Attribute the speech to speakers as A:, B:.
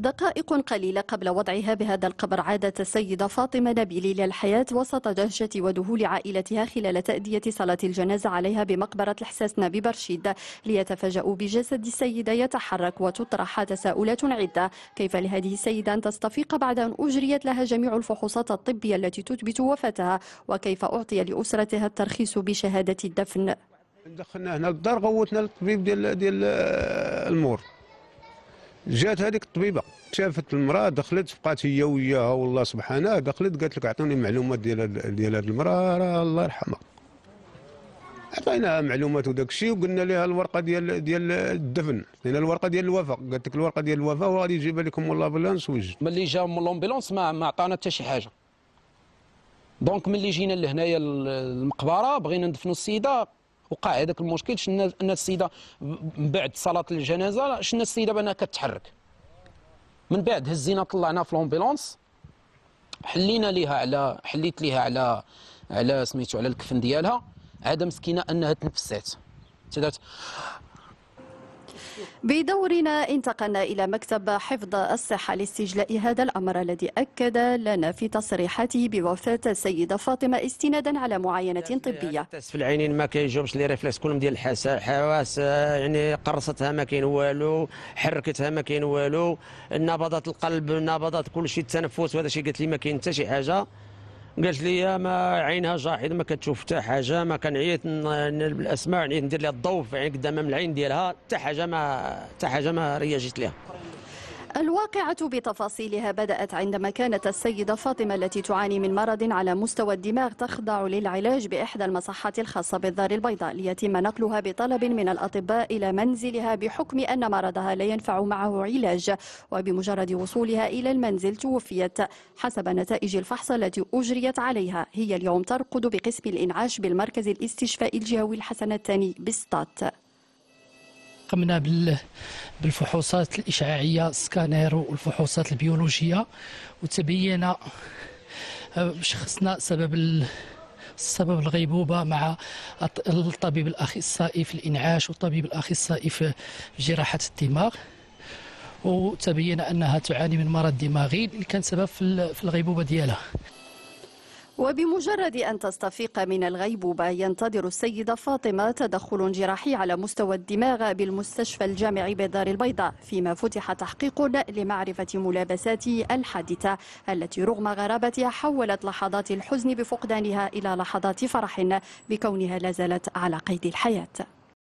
A: دقائق قليلة قبل وضعها بهذا القبر عادت السيدة فاطمة نبيلي للحياة وسط دهشة ودهول عائلتها خلال تأدية صلاة الجنازة عليها بمقبرة الحساسنة ببرشيد ليتفاجأوا بجسد السيدة يتحرك وتطرح تساؤلات عدة كيف لهذه السيدة أن تستفيق بعد أن أجريت لها جميع الفحوصات الطبية التي تثبت وفاتها وكيف أعطي لأسرتها الترخيص بشهادة الدفن
B: دخلنا هنا الدار غوتنا للطبيب ديال ديال المور جات هذيك الطبيبه شافت المراه دخلت بقات هي وياها والله سبحانه دخلت قالت لك اعطوني المعلومات ديال ديال هذه المراه راه الله يرحمها عطيناها معلومات وداك الشيء وقلنا لها الورقه ديال ديال الدفن عطينا الورقه ديال الوفاه قالت لك الورقه ديال الوفاه وغادي يجيبها لكم والله ويجي
C: ملي جا لومبيلونس ما ما عطانا حتى شي حاجه دونك ملي جينا لهنايا المقبره بغينا ندفنوا السيده وقع هذاك المشكل شنا ان السيده من بعد صلاه الجنازه شنا السيده بانها كتحرك من بعد هزينا طلعنا في لومبيلونس حلينا ليها على حليت ليها على على سميتو على الكفن ديالها عاد مسكينه انها تنفسات تدرت
A: بدورنا انتقلنا إلى مكتب حفظ الصحة لاستجلاء هذا الأمر الذي أكد لنا في تصريحاته بوفاة السيدة فاطمة استنادا على معاينة طبية في
D: العينين ما كيجيبش لي ريفلكس كلهم ديال الحواس يعني قرصتها ما كاين والو حركتها ما كاين والو نبضات القلب نبضات كل شيء التنفس وهذا الشيء قالت لي ما كاين حتى شي حاجه قالت لي ما عينها جاحظه ما كتشوف حتى حاجه ما كنعيط بالاسماء نعيط ندير لها الضوء في عين قدام العين ديالها حتى حاجه ما حتى حاجه ما رياجيت لها
A: الواقعة بتفاصيلها بدأت عندما كانت السيدة فاطمة التي تعاني من مرض على مستوى الدماغ تخضع للعلاج بإحدى المصحات الخاصة بالدار البيضاء ليتم نقلها بطلب من الأطباء إلى منزلها بحكم أن مرضها لا ينفع معه علاج وبمجرد وصولها إلى المنزل توفيت حسب نتائج الفحص التي أجريت عليها هي اليوم ترقد بقسم الإنعاش بالمركز الاستشفائي الجهوي الحسن الثاني بسطات
E: قمنا بال بالفحوصات الإشعاعية سكانير والفحوصات البيولوجية وتبين آه، شخصنا سبب سبب الغيبوبه مع الطبيب الاخصائي في الانعاش والطبيب الاخصائي في جراحه الدماغ وتبين انها تعاني من مرض دماغي اللي كان سبب في الغيبوبه ديالها
A: وبمجرد أن تستفيق من الغيبوبة ينتظر السيدة فاطمة تدخل جراحي على مستوى الدماغ بالمستشفى الجامعي بالدار البيضاء فيما فتح تحقيق لمعرفة ملابسات الحادثة التي رغم غرابتها حولت لحظات الحزن بفقدانها إلى لحظات فرح بكونها لا زالت على قيد الحياة